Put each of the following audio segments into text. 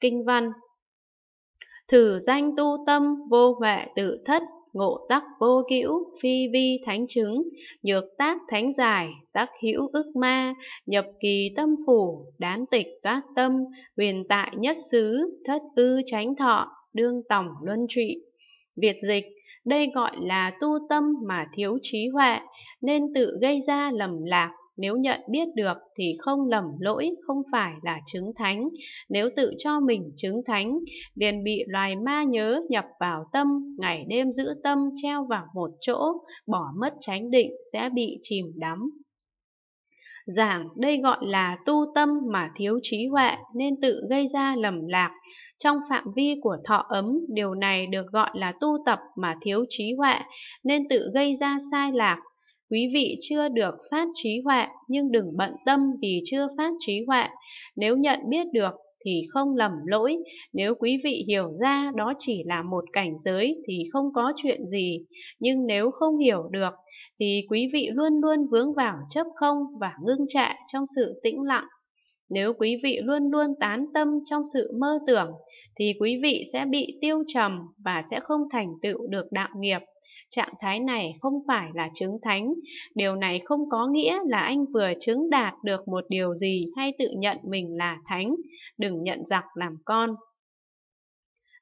kinh văn. Thử danh tu tâm vô huệ tự thất, ngộ tắc vô cữu, phi vi thánh chứng, nhược tác thánh giải, tác hữu ức ma, nhập kỳ tâm phủ, đán tịch toát tâm, huyền tại nhất xứ, thất ư tránh thọ, đương tổng luân trị. Việt dịch, đây gọi là tu tâm mà thiếu trí huệ, nên tự gây ra lầm lạc, nếu nhận biết được thì không lầm lỗi, không phải là chứng thánh. Nếu tự cho mình chứng thánh, liền bị loài ma nhớ nhập vào tâm, ngày đêm giữ tâm treo vào một chỗ, bỏ mất chánh định sẽ bị chìm đắm. Giảng đây gọi là tu tâm mà thiếu trí huệ nên tự gây ra lầm lạc. Trong phạm vi của thọ ấm, điều này được gọi là tu tập mà thiếu trí huệ nên tự gây ra sai lạc Quý vị chưa được phát trí huệ nhưng đừng bận tâm vì chưa phát trí huệ. Nếu nhận biết được thì không lầm lỗi, nếu quý vị hiểu ra đó chỉ là một cảnh giới thì không có chuyện gì, nhưng nếu không hiểu được thì quý vị luôn luôn vướng vào chấp không và ngưng trệ trong sự tĩnh lặng nếu quý vị luôn luôn tán tâm trong sự mơ tưởng thì quý vị sẽ bị tiêu trầm và sẽ không thành tựu được đạo nghiệp. Trạng thái này không phải là chứng thánh, điều này không có nghĩa là anh vừa chứng đạt được một điều gì hay tự nhận mình là thánh, đừng nhận giặc làm con.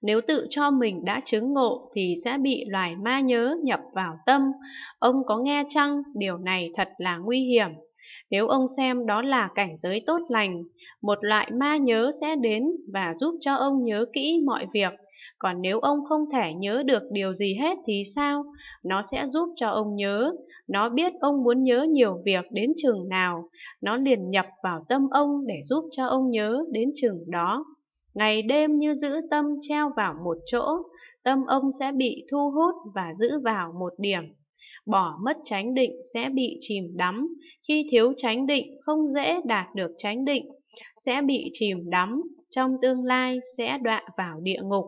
Nếu tự cho mình đã chứng ngộ thì sẽ bị loài ma nhớ nhập vào tâm. Ông có nghe chăng điều này thật là nguy hiểm, nếu ông xem đó là cảnh giới tốt lành, một loại ma nhớ sẽ đến và giúp cho ông nhớ kỹ mọi việc. Còn nếu ông không thể nhớ được điều gì hết thì sao? Nó sẽ giúp cho ông nhớ. Nó biết ông muốn nhớ nhiều việc đến chừng nào. Nó liền nhập vào tâm ông để giúp cho ông nhớ đến chừng đó. Ngày đêm như giữ tâm treo vào một chỗ, tâm ông sẽ bị thu hút và giữ vào một điểm. Bỏ mất chánh định sẽ bị chìm đắm, khi thiếu chánh định không dễ đạt được chánh định, sẽ bị chìm đắm, trong tương lai sẽ đọa vào địa ngục.